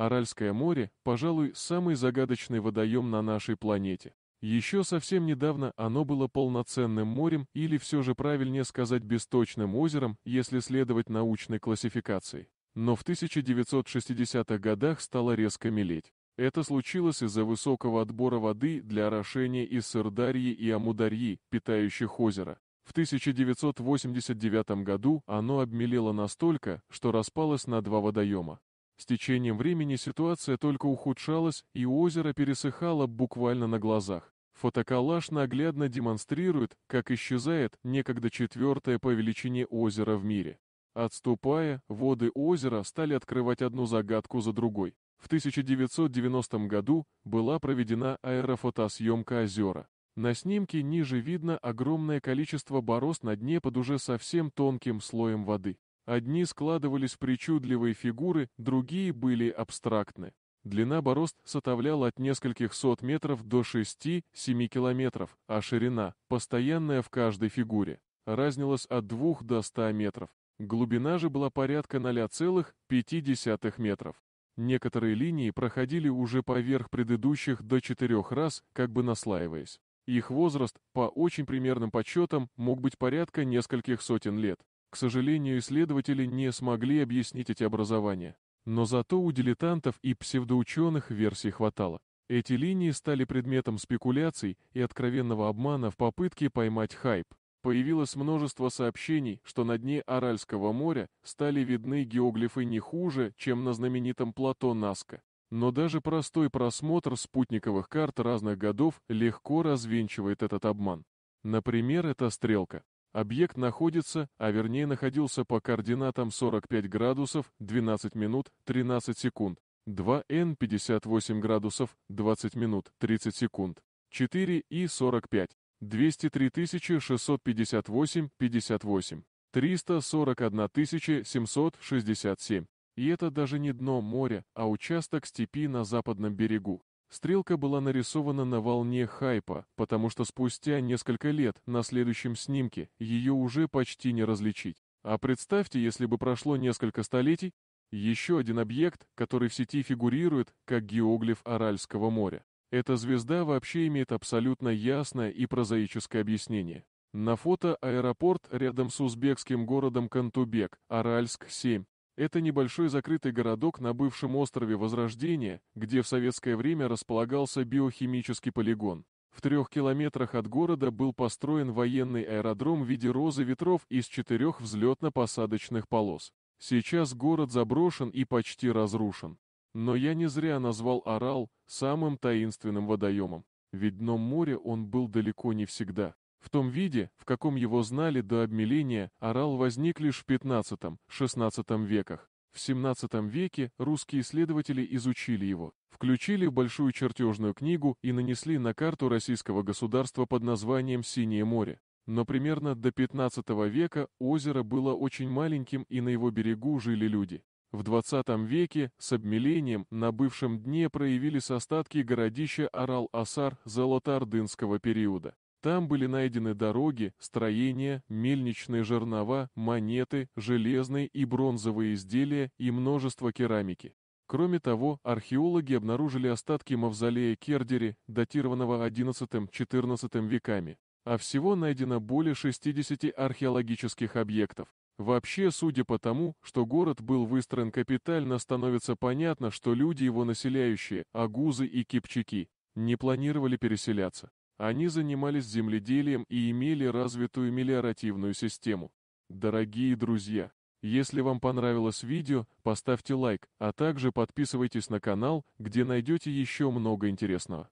Аральское море, пожалуй, самый загадочный водоем на нашей планете. Еще совсем недавно оно было полноценным морем или все же правильнее сказать бесточным озером, если следовать научной классификации. Но в 1960-х годах стало резко мелеть. Это случилось из-за высокого отбора воды для орошения из Сырдарьи и Амударьи, питающих озеро. В 1989 году оно обмелело настолько, что распалось на два водоема. С течением времени ситуация только ухудшалась, и озеро пересыхало буквально на глазах. Фотоколлаж наглядно демонстрирует, как исчезает некогда четвертое по величине озеро в мире. Отступая, воды озера стали открывать одну загадку за другой. В 1990 году была проведена аэрофотосъемка озера. На снимке ниже видно огромное количество борозд на дне под уже совсем тонким слоем воды. Одни складывались в причудливые фигуры, другие были абстрактны. Длина борозд составляла от нескольких сот метров до 6-7 километров, а ширина, постоянная в каждой фигуре, разнилась от 2 до 100 метров. Глубина же была порядка 0,5 метров. Некоторые линии проходили уже поверх предыдущих до четырех раз, как бы наслаиваясь. Их возраст, по очень примерным подсчетам, мог быть порядка нескольких сотен лет. К сожалению, исследователи не смогли объяснить эти образования. Но зато у дилетантов и псевдоученых версий хватало. Эти линии стали предметом спекуляций и откровенного обмана в попытке поймать хайп. Появилось множество сообщений, что на дне Аральского моря стали видны геоглифы не хуже, чем на знаменитом плато Наска. Но даже простой просмотр спутниковых карт разных годов легко развенчивает этот обман. Например, эта стрелка. Объект находится, а вернее находился по координатам 45 градусов 12 минут 13 секунд, 2N 58 градусов 20 минут 30 секунд, 4И 45, 203 658 58, 341 767. И это даже не дно моря, а участок степи на западном берегу. Стрелка была нарисована на волне хайпа, потому что спустя несколько лет на следующем снимке ее уже почти не различить. А представьте, если бы прошло несколько столетий, еще один объект, который в сети фигурирует как геоглиф Аральского моря. Эта звезда вообще имеет абсолютно ясное и прозаическое объяснение. На фото аэропорт рядом с узбекским городом Кантубек, Аральск-7, это небольшой закрытый городок на бывшем острове Возрождения, где в советское время располагался биохимический полигон. В трех километрах от города был построен военный аэродром в виде розы ветров из четырех взлетно-посадочных полос. Сейчас город заброшен и почти разрушен. Но я не зря назвал Орал самым таинственным водоемом, ведь дном моря он был далеко не всегда. В том виде, в каком его знали до обмеления, орал возник лишь в 15-16 веках. В 17 веке русские исследователи изучили его, включили в большую чертежную книгу и нанесли на карту российского государства под названием «Синее море». Но примерно до 15 века озеро было очень маленьким и на его берегу жили люди. В 20 веке с обмелением на бывшем дне проявились остатки городища Орал-Асар золотоордынского периода. Там были найдены дороги, строения, мельничные жернова, монеты, железные и бронзовые изделия и множество керамики. Кроме того, археологи обнаружили остатки мавзолея Кердери, датированного XI-XIV веками. А всего найдено более 60 археологических объектов. Вообще, судя по тому, что город был выстроен капитально, становится понятно, что люди его населяющие, агузы и кипчаки, не планировали переселяться. Они занимались земледелием и имели развитую мелиоративную систему. Дорогие друзья, если вам понравилось видео, поставьте лайк, а также подписывайтесь на канал, где найдете еще много интересного.